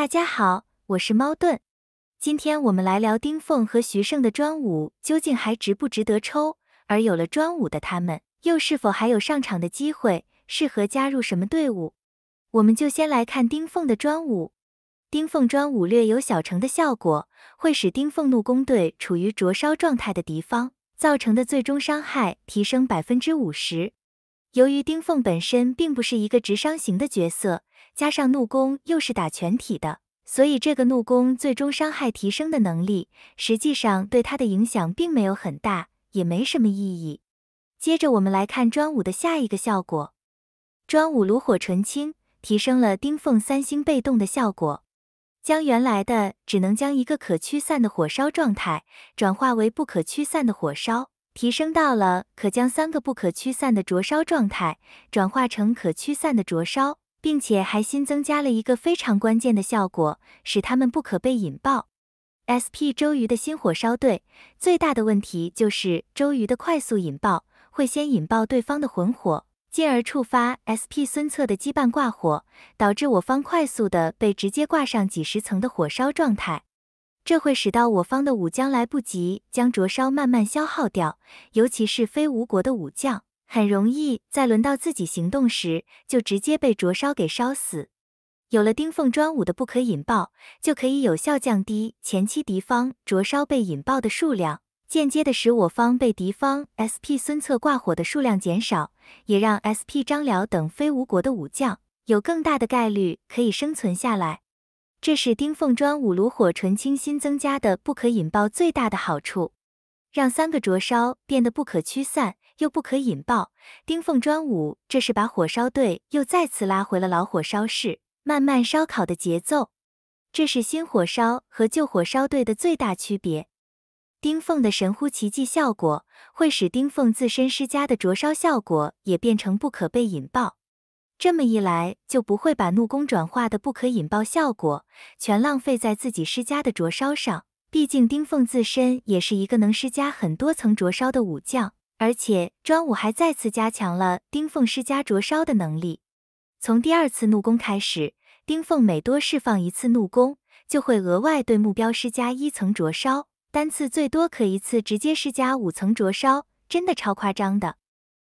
大家好，我是猫顿，今天我们来聊丁凤和徐胜的专武究竟还值不值得抽，而有了专武的他们又是否还有上场的机会，适合加入什么队伍？我们就先来看丁凤的专武。丁凤专武略有小成的效果，会使丁凤怒攻队处于灼烧状态的敌方造成的最终伤害提升百分之五十。由于丁凤本身并不是一个直伤型的角色。加上怒攻又是打全体的，所以这个怒攻最终伤害提升的能力，实际上对他的影响并没有很大，也没什么意义。接着我们来看专武的下一个效果，专武炉火纯青，提升了丁凤三星被动的效果，将原来的只能将一个可驱散的火烧状态，转化为不可驱散的火烧，提升到了可将三个不可驱散的灼烧状态，转化成可驱散的灼烧。并且还新增加了一个非常关键的效果，使他们不可被引爆。SP 周瑜的新火烧队最大的问题就是周瑜的快速引爆会先引爆对方的魂火，进而触发 SP 孙策的羁绊挂火，导致我方快速的被直接挂上几十层的火烧状态，这会使到我方的武将来不及将灼烧慢慢消耗掉，尤其是非吴国的武将。很容易在轮到自己行动时就直接被灼烧给烧死。有了丁凤专武的不可引爆，就可以有效降低前期敌方灼烧被引爆的数量，间接的使我方被敌方 S P 孙策挂火的数量减少，也让 S P 张辽等非吴国的武将有更大的概率可以生存下来。这是丁凤专武炉火纯青新增加的不可引爆最大的好处，让三个灼烧变得不可驱散。又不可引爆，丁凤专武这是把火烧队又再次拉回了老火烧室，慢慢烧烤的节奏。这是新火烧和旧火烧队的最大区别。丁凤的神乎其技效果会使丁凤自身施加的灼烧效果也变成不可被引爆。这么一来就不会把怒攻转化的不可引爆效果全浪费在自己施加的灼烧上。毕竟丁凤自身也是一个能施加很多层灼烧的武将。而且专武还再次加强了丁凤施加灼烧的能力。从第二次怒攻开始，丁凤每多释放一次怒攻，就会额外对目标施加一层灼烧，单次最多可一次直接施加五层灼烧，真的超夸张的。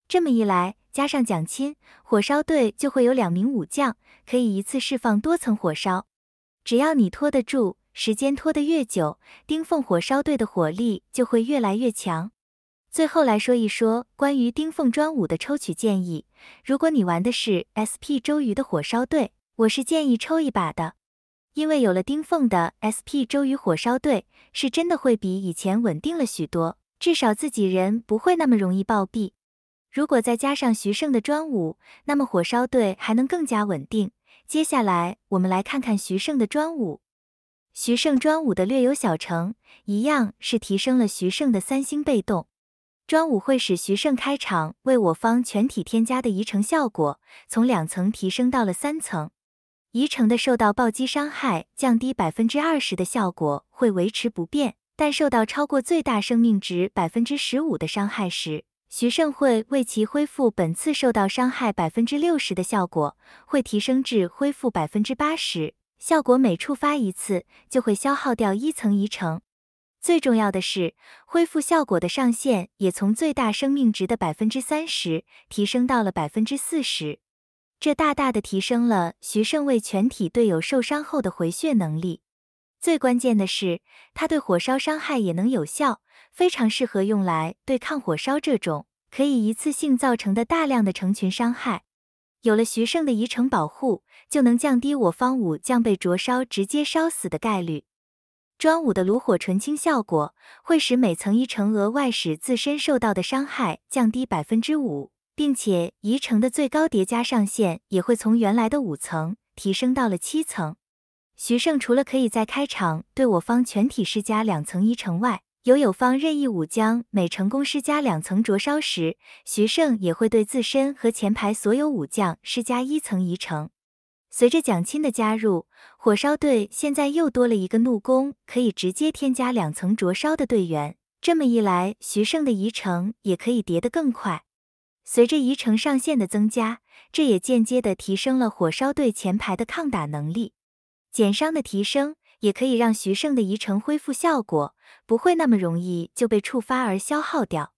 这么一来，加上蒋钦火烧队，就会有两名武将可以一次释放多层火烧。只要你拖得住，时间拖得越久，丁凤火烧队的火力就会越来越强。最后来说一说关于丁凤专武的抽取建议。如果你玩的是 SP 周瑜的火烧队，我是建议抽一把的，因为有了丁凤的 SP 周瑜火烧队，是真的会比以前稳定了许多，至少自己人不会那么容易暴毙。如果再加上徐胜的专武，那么火烧队还能更加稳定。接下来我们来看看徐胜的专武。徐胜专武的略有小成，一样是提升了徐胜的三星被动。专武会使徐胜开场为我方全体添加的移城效果从两层提升到了三层。移城的受到暴击伤害降低百分之二十的效果会维持不变，但受到超过最大生命值百分之十五的伤害时，徐胜会为其恢复本次受到伤害百分之六十的效果会提升至恢复百分之八十。效果每触发一次就会消耗掉一层移城。最重要的是，恢复效果的上限也从最大生命值的百分之三十提升到了百分之四十，这大大的提升了徐胜为全体队友受伤后的回血能力。最关键的是，他对火烧伤害也能有效，非常适合用来对抗火烧这种可以一次性造成的大量的成群伤害。有了徐胜的遗城保护，就能降低我方武将被灼烧直接烧死的概率。专武的炉火纯青效果会使每层一成额外使自身受到的伤害降低百分之五，并且移城的最高叠加上限也会从原来的五层提升到了七层。徐胜除了可以在开场对我方全体施加两层一成外，由友方任意武将每成功施加两层灼烧时，徐胜也会对自身和前排所有武将施加一层一成。随着蒋钦的加入，火烧队现在又多了一个怒攻，可以直接添加两层灼烧的队员。这么一来，徐胜的移城也可以叠得更快。随着移城上限的增加，这也间接的提升了火烧队前排的抗打能力。减伤的提升也可以让徐胜的移城恢复效果不会那么容易就被触发而消耗掉。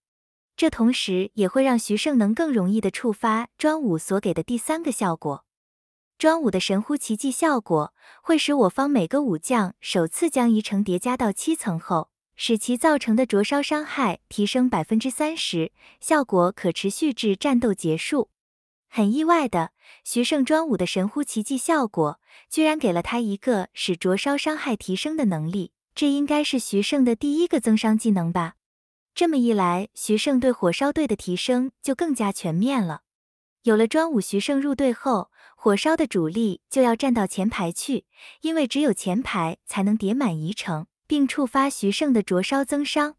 这同时也会让徐胜能更容易的触发专武所给的第三个效果。专武的神乎奇迹效果会使我方每个武将首次将移城叠加到七层后，使其造成的灼烧伤害提升百分之三十，效果可持续至战斗结束。很意外的，徐胜专武的神乎奇迹效果居然给了他一个使灼烧伤害提升的能力，这应该是徐胜的第一个增伤技能吧。这么一来，徐胜对火烧队的提升就更加全面了。有了专武，徐胜入队后。火烧的主力就要站到前排去，因为只有前排才能叠满一城，并触发徐盛的灼烧增伤。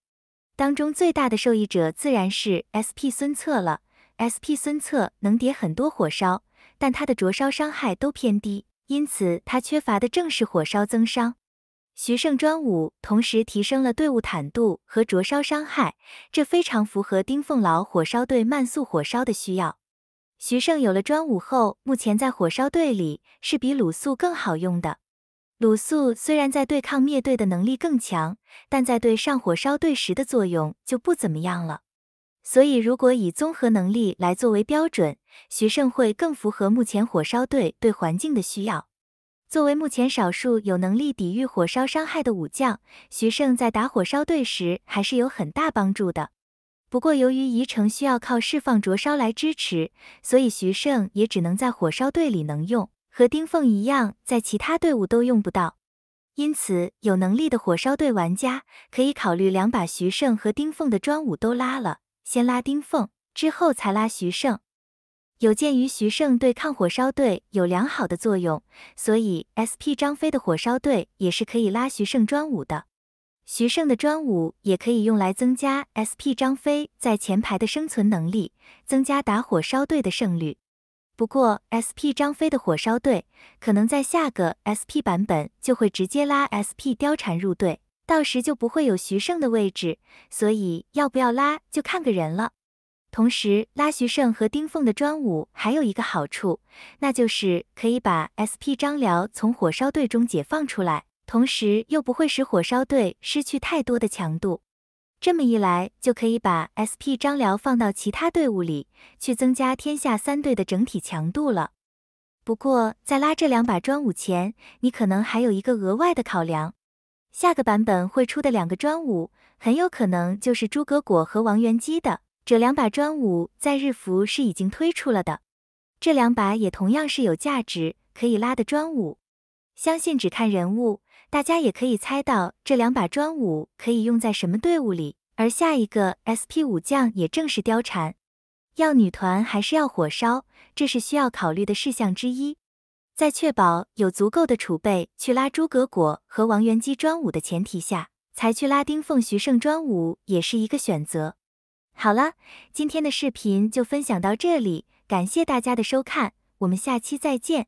当中最大的受益者自然是 SP 孙策了。SP 孙策能叠很多火烧，但他的灼烧伤害都偏低，因此他缺乏的正是火烧增伤。徐盛专武同时提升了队伍坦度和灼烧伤害，这非常符合丁凤牢火烧队慢速火烧的需要。徐胜有了专武后，目前在火烧队里是比鲁肃更好用的。鲁肃虽然在对抗灭队的能力更强，但在对上火烧队时的作用就不怎么样了。所以，如果以综合能力来作为标准，徐胜会更符合目前火烧队对环境的需要。作为目前少数有能力抵御火烧伤害的武将，徐胜在打火烧队时还是有很大帮助的。不过，由于宜城需要靠释放灼烧来支持，所以徐胜也只能在火烧队里能用，和丁凤一样，在其他队伍都用不到。因此，有能力的火烧队玩家可以考虑两把徐胜和丁凤的专武都拉了，先拉丁凤，之后才拉徐胜。有鉴于徐胜对抗火烧队有良好的作用，所以 SP 张飞的火烧队也是可以拉徐胜专武的。徐胜的专武也可以用来增加 SP 张飞在前排的生存能力，增加打火烧队的胜率。不过 SP 张飞的火烧队可能在下个 SP 版本就会直接拉 SP 貂蝉入队，到时就不会有徐胜的位置，所以要不要拉就看个人了。同时拉徐胜和丁凤的专武还有一个好处，那就是可以把 SP 张辽从火烧队中解放出来。同时又不会使火烧队失去太多的强度，这么一来就可以把 S P 张辽放到其他队伍里去增加天下三队的整体强度了。不过在拉这两把专武前，你可能还有一个额外的考量：下个版本会出的两个专武很有可能就是诸葛果和王元姬的。这两把专武在日服是已经推出了的，这两把也同样是有价值可以拉的专武，相信只看人物。大家也可以猜到这两把专武可以用在什么队伍里，而下一个 S P 武将也正是貂蝉。要女团还是要火烧，这是需要考虑的事项之一。在确保有足够的储备去拉诸葛果和王元姬专武的前提下，才去拉丁凤、徐盛专武也是一个选择。好了，今天的视频就分享到这里，感谢大家的收看，我们下期再见。